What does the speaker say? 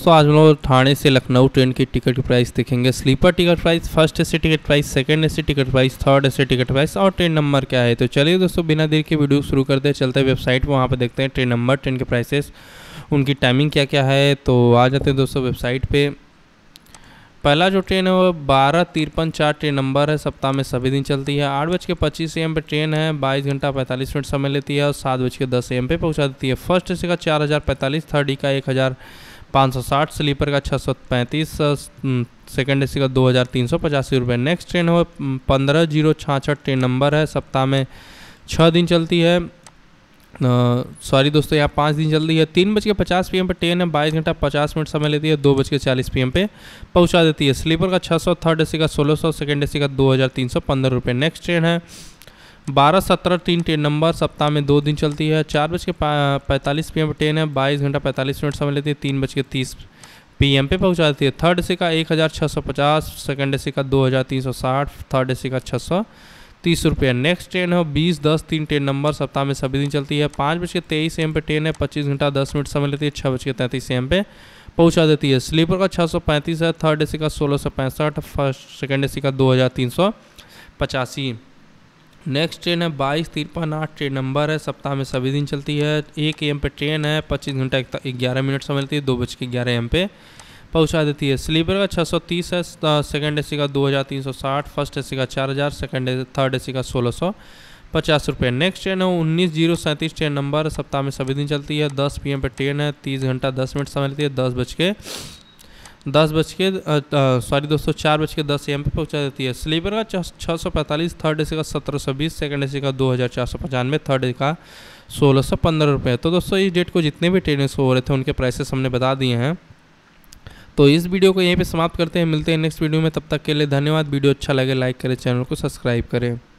दोस्तों आज हम लोग थाने से लखनऊ ट्रेन की टिकट की प्राइस देखेंगे sleeper ticket price first A ticket price second A ticket price third A ticket price और ट्रेन नंबर क्या है तो चलिए दोस्तों बिना देर के वीडियो शुरू करते हैं चलते हैं वेबसाइट पर वहाँ पर देखते हैं ट्रेन नंबर ट्रेन के प्राइसेस उनकी टाइमिंग क्या क्या है तो आ जाते हैं दोस्तों वेबसाइट पर पहला जो ट्रेन है वो बारह तिरपन चार ट्रेन नंबर है सप्ताह में सभी दिन चलती है आठ बज के पच्चीस एम पे ट्रेन है बाईस घंटा पैंतालीस मिनट समय लेती है और सात बज के दस एम पे पहुँचा देती है फर्स्ट ए का चार हज़ार पैंतालीस थर्ड ई e का एक हज़ार 560 स्लीपर का 635 सेकेंड ए का दो हज़ार तीन सौ पचासी रुपये नेक्स्ट ट्रेन हो पंद्रह जीरो छाछठ ट्रेन नंबर है सप्ताह में छः दिन चलती है सॉरी दोस्तों यहाँ पाँच दिन चलती है तीन बज के पचास पी पर ट्रेन है बाईस घंटा पचास मिनट समय लेती है दो बज के चालीस पी पे पहुँचा देती है स्लीपर का छः सौ थर्ड ए का सोलह सौ सेकेंड ए का दो हज़ार तीन सौ पंद्रह रुपये नेक्स्ट ट्रेन है बारह सत्रह तीन ट्रेन नंबर सप्ताह में दो दिन चलती है चार बज के पैंतालीस पी एम ट्रेन है बाईस घंटा पैंतालीस मिनट समय लेती है तीन बज के तीस पी एम पे पहुँचा देती है थर्ड सी का एक हज़ार छः सौ पचास सेकेंड सी का दो हज़ार तीन सौ साठ थर्ड सी का छः सौ तीस रुपये नेक्स्ट ट्रेन है बीस दस तीन ट्रेन नंबर सप्ताह में सभी दिन चलती है पाँच बज के तेईस एम पे ट्रेन है पच्चीस घंटा दस मिनट समय लेती है छः बज के तैंतीस एम पे पहुंचा देती है स्लीपर का छः सौ पैंतीस है थर्ड सी का सोलह सौ पैंसठ फर्स्ट सेकेंड सी का दो हज़ार तीन सौ पचासी नेक्स्ट ट्रेन है बाईस तिरपन आठ ट्रेन नंबर है सप्ताह में सभी दिन चलती है एक एम पे ट्रेन है पच्चीस घंटा ग्यारह मिनट समय लेती है दो बज के ग्यारह एम पे पहुंचा देती है स्लीपर का छः सौ तीस है सेकेंड ए सी का दो हज़ार तीन सौ साठ फर्स्ट ए सी का चार हज़ार सेकेंड थर्ड ए सी का सोलह सौ पचास रुपये नेक्स्ट ट्रेन है उन्नीस जीरो सैंतीस ट्रेन नंबर सप्ताह में सभी दिन चलती है दस पी एम पे ट्रेन है तीस घंटा दस मिनट समय लेती है दस बज के दस बज के सॉरी दोस्तों चार बज के दस एम पे पहुँचा देती है स्लीपर का छः सौ पैंतालीस थर्ड ए सी का सत्रह सौ बीस सेकेंड ए सी का दो हज़ार चार सौ पचानवे थर्ड ए का सोलह सौ पंद्रह रुपये तो दोस्तों इस डेट को जितने भी ट्रेन हो रहे थे उनके प्राइसेस हमने बता दिए हैं तो इस वीडियो को यहीं पर समाप्त करते हैं मिलते हैं नेक्स्ट वीडियो में तब तक के लिए धन्यवाद वीडियो अच्छा लगे लाइक करें चैनल को सब्सक्राइब करें